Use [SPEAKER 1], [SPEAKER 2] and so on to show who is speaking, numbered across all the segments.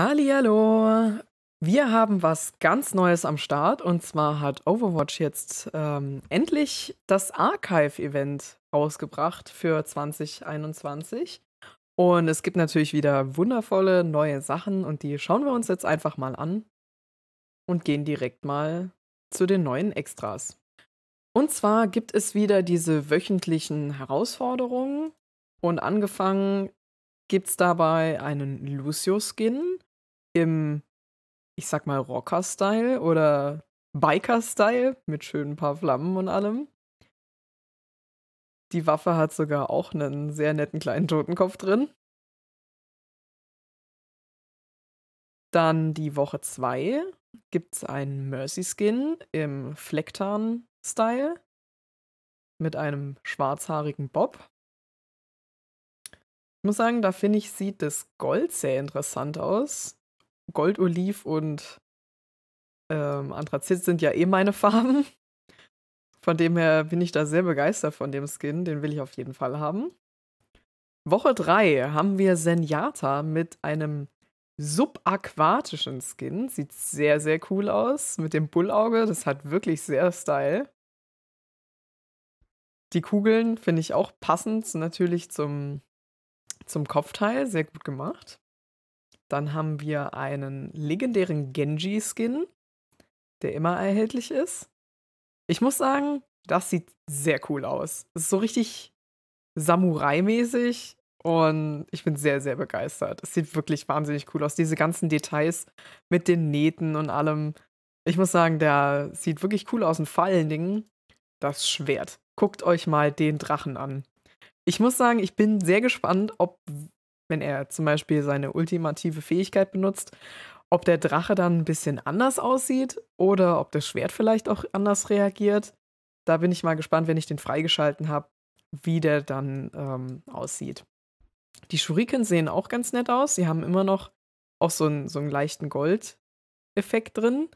[SPEAKER 1] Hallo, wir haben was ganz Neues am Start und zwar hat Overwatch jetzt ähm, endlich das Archive-Event rausgebracht für 2021. Und es gibt natürlich wieder wundervolle neue Sachen und die schauen wir uns jetzt einfach mal an und gehen direkt mal zu den neuen Extras. Und zwar gibt es wieder diese wöchentlichen Herausforderungen und angefangen gibt es dabei einen Lucio-Skin, im, ich sag mal, Rocker-Style oder Biker-Style
[SPEAKER 2] mit schönen paar Flammen und allem. Die Waffe hat sogar auch einen sehr netten kleinen Totenkopf drin. Dann die Woche 2 gibt es einen Mercy Skin im
[SPEAKER 1] Flecktarn-Style mit einem schwarzhaarigen Bob. Ich muss sagen, da finde ich, sieht das Gold sehr interessant aus. Goldoliv und ähm, Anthrazit sind ja eh meine Farben. Von dem her bin ich da sehr begeistert von dem Skin. Den will ich auf jeden Fall haben. Woche 3 haben wir Zenyatta mit einem subaquatischen Skin. Sieht sehr, sehr cool aus. Mit dem Bullauge. Das hat wirklich sehr Style. Die Kugeln finde ich auch passend natürlich zum, zum Kopfteil. Sehr gut gemacht. Dann haben wir einen legendären Genji-Skin, der immer erhältlich ist. Ich muss sagen, das sieht sehr cool aus. Es ist so richtig Samurai-mäßig und ich bin sehr, sehr begeistert. Es sieht wirklich wahnsinnig cool aus. Diese ganzen Details mit den Nähten und allem. Ich muss sagen, der sieht wirklich cool aus und vor allen Dingen das Schwert. Guckt euch mal den Drachen an. Ich muss sagen, ich bin sehr gespannt, ob wenn er zum Beispiel seine ultimative Fähigkeit benutzt, ob der Drache dann ein bisschen anders aussieht oder ob das Schwert vielleicht auch anders reagiert. Da bin ich mal gespannt, wenn ich den freigeschalten habe, wie der dann ähm, aussieht. Die Shuriken sehen auch ganz nett aus. Sie haben immer noch auch so einen, so einen leichten Gold-Effekt drin,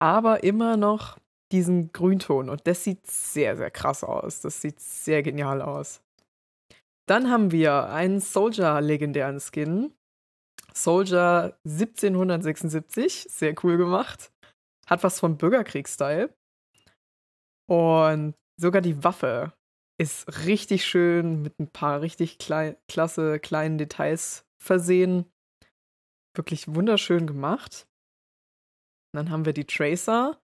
[SPEAKER 1] aber immer noch diesen Grünton. Und das sieht sehr, sehr krass aus. Das sieht sehr genial aus. Dann haben wir einen Soldier-legendären Skin. Soldier 1776, sehr cool gemacht. Hat was von Bürgerkrieg-Style. Und sogar die Waffe ist richtig schön mit ein paar richtig klei klasse kleinen Details versehen. Wirklich wunderschön gemacht. Dann haben wir die Tracer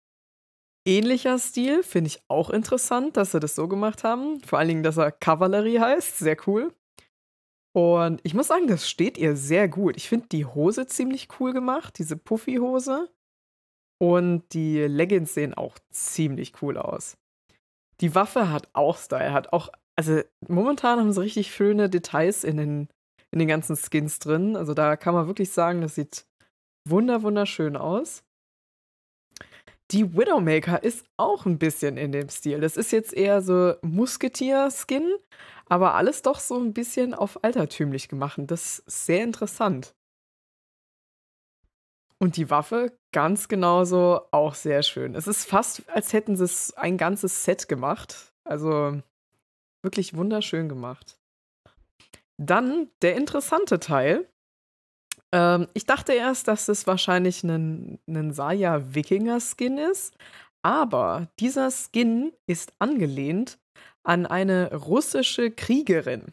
[SPEAKER 1] ähnlicher Stil, finde ich auch interessant, dass sie das so gemacht haben. Vor allen Dingen, dass er Kavallerie heißt, sehr cool. Und ich muss sagen, das steht ihr sehr gut. Ich finde die Hose ziemlich cool gemacht, diese Puffy-Hose. Und die Leggings sehen auch ziemlich cool aus. Die Waffe hat auch Style, hat auch, also momentan haben sie richtig schöne Details in den, in den ganzen Skins drin. Also da kann man wirklich sagen, das sieht wunder, wunderschön aus. Die Widowmaker ist auch ein bisschen in dem Stil. Das ist jetzt eher so Musketier-Skin, aber alles doch so ein bisschen auf altertümlich gemacht. Das ist sehr interessant. Und die Waffe ganz genauso auch sehr schön. Es ist fast, als hätten sie es ein ganzes Set gemacht. Also wirklich wunderschön gemacht. Dann der interessante Teil. Ähm, ich dachte erst, dass es wahrscheinlich ein, ein Saya-Wikinger-Skin ist, aber dieser Skin ist angelehnt an eine russische Kriegerin.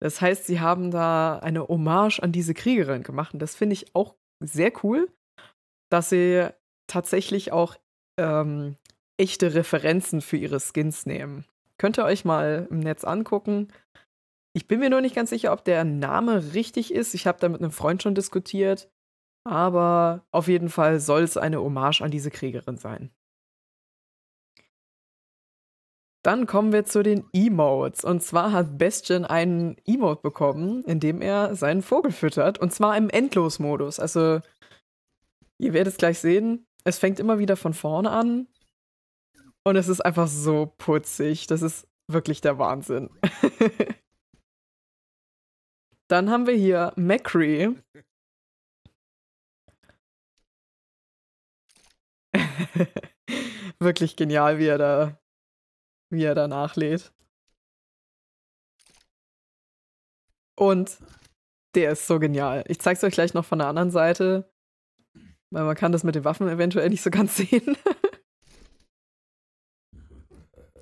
[SPEAKER 1] Das heißt, sie haben da eine Hommage an diese Kriegerin gemacht. Und das finde ich auch sehr cool, dass sie tatsächlich auch ähm, echte Referenzen für ihre Skins nehmen. Könnt ihr euch mal im Netz angucken. Ich bin mir nur nicht ganz sicher, ob der Name richtig ist. Ich habe da mit einem Freund schon diskutiert. Aber auf jeden Fall soll es eine Hommage an diese Kriegerin sein. Dann kommen wir zu den Emotes. Und zwar hat Bastion einen Emote bekommen, in dem er seinen Vogel füttert. Und zwar im Endlosmodus. Also, ihr werdet es gleich sehen. Es fängt immer wieder von vorne an. Und es ist einfach so putzig. Das ist wirklich der Wahnsinn.
[SPEAKER 2] Dann haben wir hier Macri. Wirklich genial, wie er da, wie er da nachlädt. Und der ist so genial. Ich zeige es euch gleich noch von der anderen
[SPEAKER 1] Seite, weil man kann das mit den Waffen eventuell nicht so ganz sehen.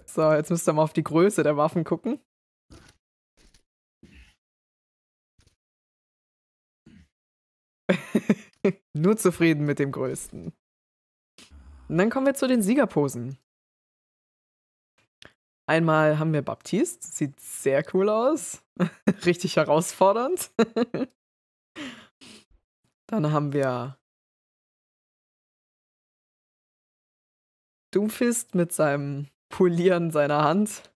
[SPEAKER 2] so, jetzt müsst ihr mal auf die Größe der Waffen gucken. Nur zufrieden mit dem Größten. Und dann kommen wir zu den
[SPEAKER 1] Siegerposen. Einmal haben wir Baptiste, sieht sehr cool
[SPEAKER 2] aus, richtig herausfordernd. dann haben wir Doomfist mit seinem Polieren seiner Hand.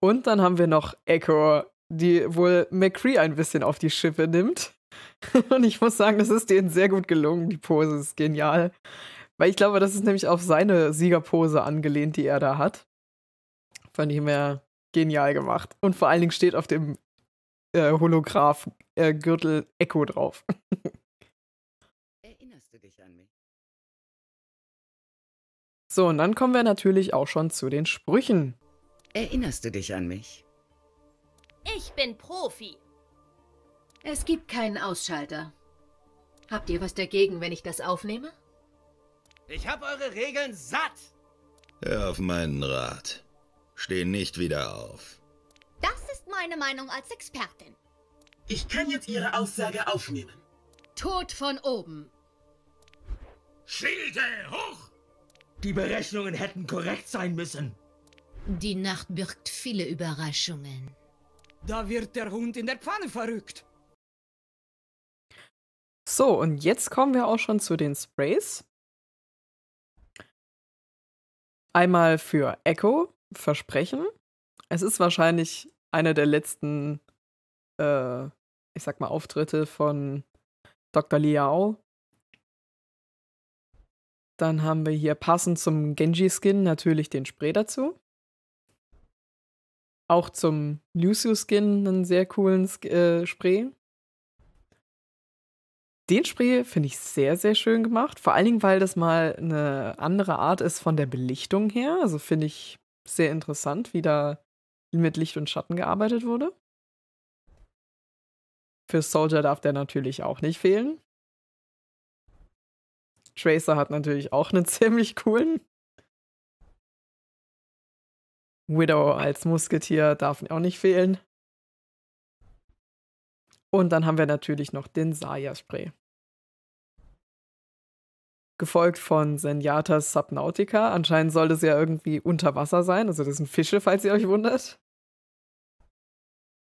[SPEAKER 2] Und dann haben wir noch Echo die wohl McCree
[SPEAKER 1] ein bisschen auf die Schippe nimmt. Und ich muss sagen, das ist denen sehr gut gelungen. Die Pose ist genial. Weil ich glaube, das ist nämlich auf seine Siegerpose angelehnt, die er da hat. Von ich her genial gemacht. Und vor allen Dingen steht auf dem äh,
[SPEAKER 2] Holograph-Gürtel äh, Echo drauf. Erinnerst du dich an mich? So, und dann kommen wir natürlich auch schon zu den
[SPEAKER 1] Sprüchen. Erinnerst du dich an mich?
[SPEAKER 2] Ich bin Profi.
[SPEAKER 1] Es gibt keinen Ausschalter. Habt ihr was dagegen, wenn ich das aufnehme? Ich hab eure Regeln satt. Hör auf meinen Rat. Steh nicht wieder auf. Das ist meine Meinung als Expertin. Ich kann jetzt Ihre Aussage aufnehmen. Tod von oben. Schilde hoch! Die Berechnungen hätten korrekt sein müssen. Die Nacht birgt viele Überraschungen. Da wird der Hund in der Pfanne
[SPEAKER 2] verrückt. So, und jetzt kommen wir auch schon zu den Sprays. Einmal für Echo, Versprechen. Es ist wahrscheinlich einer der letzten,
[SPEAKER 1] äh, ich sag mal, Auftritte von Dr. Liao. Dann haben wir hier passend zum Genji-Skin natürlich den Spray dazu auch zum Lucio-Skin einen sehr coolen äh, Spray. Den Spray finde ich sehr, sehr schön gemacht. Vor allen Dingen, weil das mal eine andere Art ist von der Belichtung her. Also finde ich
[SPEAKER 2] sehr interessant, wie da mit Licht und Schatten gearbeitet wurde. Für Soldier darf der natürlich auch nicht fehlen. Tracer hat natürlich auch einen ziemlich coolen. Widow als Musketier darf auch nicht fehlen. Und dann haben wir natürlich noch den Saya-Spray.
[SPEAKER 1] Gefolgt von Zenyatas Subnautica. Anscheinend soll das ja irgendwie unter Wasser sein. Also das sind Fische, falls ihr euch wundert.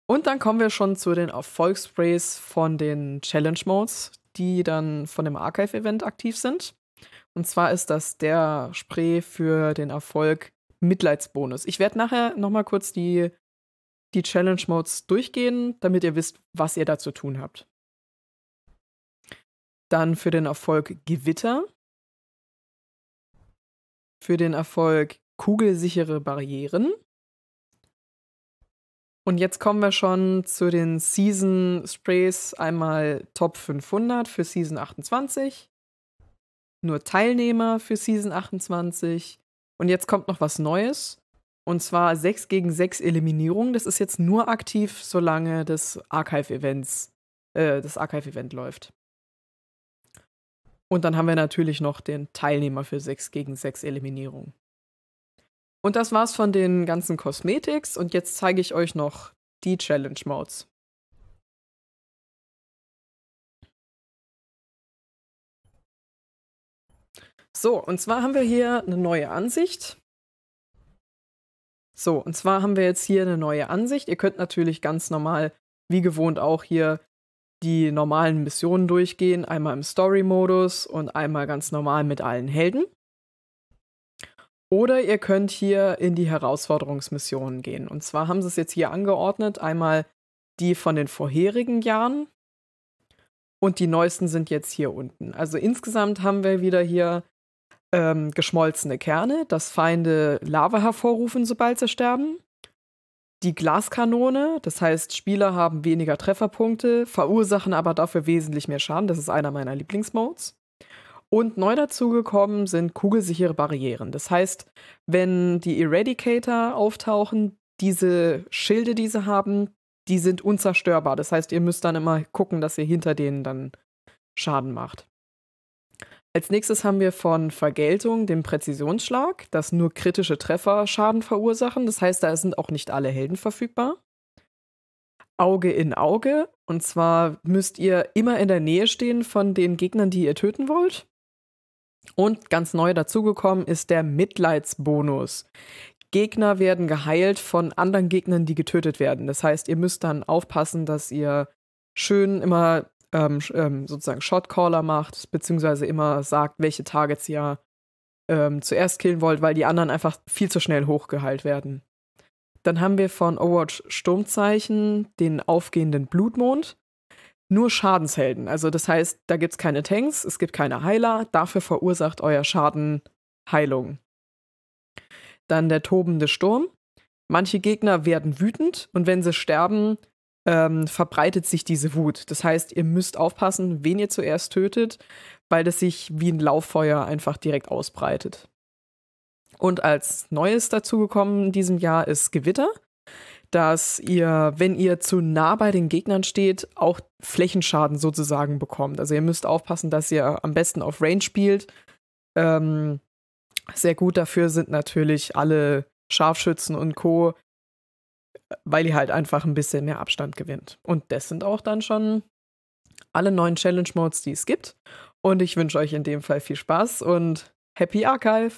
[SPEAKER 1] Und dann kommen wir schon zu den Erfolgssprays von den Challenge Modes, die dann von dem Archive-Event aktiv sind. Und zwar ist das der Spray für den Erfolg Mitleidsbonus. Ich werde nachher nochmal kurz die, die Challenge-Modes durchgehen, damit ihr wisst,
[SPEAKER 2] was ihr da zu tun habt. Dann für den Erfolg Gewitter. Für den Erfolg kugelsichere Barrieren. Und jetzt kommen wir schon zu den
[SPEAKER 1] Season Sprays. Einmal Top 500 für Season 28. Nur Teilnehmer für Season 28. Und jetzt kommt noch was Neues. Und zwar 6 gegen 6 Eliminierung. Das ist jetzt nur aktiv, solange das Archive-Events, äh, Archive-Event läuft. Und dann haben wir natürlich noch den Teilnehmer für 6 gegen 6 Eliminierung. Und das war's von
[SPEAKER 2] den ganzen Cosmetics. Und jetzt zeige ich euch noch die Challenge-Modes. So, und zwar haben wir hier eine neue Ansicht.
[SPEAKER 1] So, und zwar haben wir jetzt hier eine neue Ansicht. Ihr könnt natürlich ganz normal, wie gewohnt, auch hier die normalen Missionen durchgehen. Einmal im Story-Modus und einmal ganz normal mit allen Helden. Oder ihr könnt hier in die Herausforderungsmissionen gehen. Und zwar haben sie es jetzt hier angeordnet. Einmal die von den vorherigen Jahren und die neuesten sind jetzt hier unten. Also insgesamt haben wir wieder hier ähm, geschmolzene Kerne, dass Feinde Lava hervorrufen, sobald sie sterben. Die Glaskanone, das heißt, Spieler haben weniger Trefferpunkte, verursachen aber dafür wesentlich mehr Schaden. Das ist einer meiner Lieblingsmodes. Und neu dazugekommen sind kugelsichere Barrieren. Das heißt, wenn die Eradicator auftauchen, diese Schilde, die sie haben, die sind unzerstörbar. Das heißt, ihr müsst dann immer gucken, dass ihr hinter denen dann Schaden macht. Als nächstes haben wir von Vergeltung den Präzisionsschlag, dass nur kritische Treffer Schaden verursachen. Das heißt, da sind auch nicht alle Helden verfügbar. Auge in Auge. Und zwar müsst ihr immer in der Nähe stehen von den Gegnern, die ihr töten wollt. Und ganz neu dazugekommen ist der Mitleidsbonus. Gegner werden geheilt von anderen Gegnern, die getötet werden. Das heißt, ihr müsst dann aufpassen, dass ihr schön immer ähm, ähm, sozusagen Shotcaller macht, beziehungsweise immer sagt, welche Targets ihr ähm, zuerst killen wollt, weil die anderen einfach viel zu schnell hochgeheilt werden. Dann haben wir von Overwatch Sturmzeichen den aufgehenden Blutmond. Nur Schadenshelden. Also das heißt, da gibt es keine Tanks, es gibt keine Heiler, dafür verursacht euer Schaden Heilung. Dann der tobende Sturm. Manche Gegner werden wütend und wenn sie sterben, ähm, verbreitet sich diese Wut. Das heißt, ihr müsst aufpassen, wen ihr zuerst tötet, weil das sich wie ein Lauffeuer einfach direkt ausbreitet. Und als Neues dazugekommen in diesem Jahr ist Gewitter, dass ihr, wenn ihr zu nah bei den Gegnern steht, auch Flächenschaden sozusagen bekommt. Also ihr müsst aufpassen, dass ihr am besten auf Range spielt. Ähm, sehr gut dafür sind natürlich alle Scharfschützen und Co., weil ihr halt einfach ein bisschen mehr Abstand gewinnt. Und das sind auch dann schon alle neuen Challenge Modes, die es gibt. Und ich wünsche euch in dem Fall
[SPEAKER 2] viel Spaß und Happy Archive!